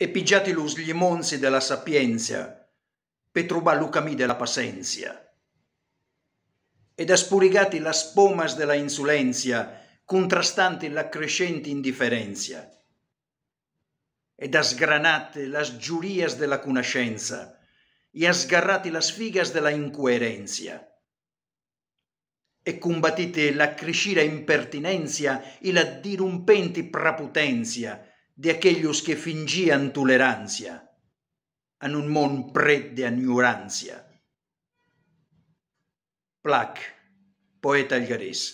e pigiati lus gli monzi della sapienza, petruba lucami della pazienza. Ed aspurigati la spomas della insulenza, contrastanti la crescente indifferenza. Ed asgranate las giurias della conoscenza, e asgarrati las sfigas della incoerenza. E combattite la crescita impertinenza e la dirumpenti praputenzia, di aquellos che fingían tolerancia en un món pret de ignorància. Plac, poeta algarès.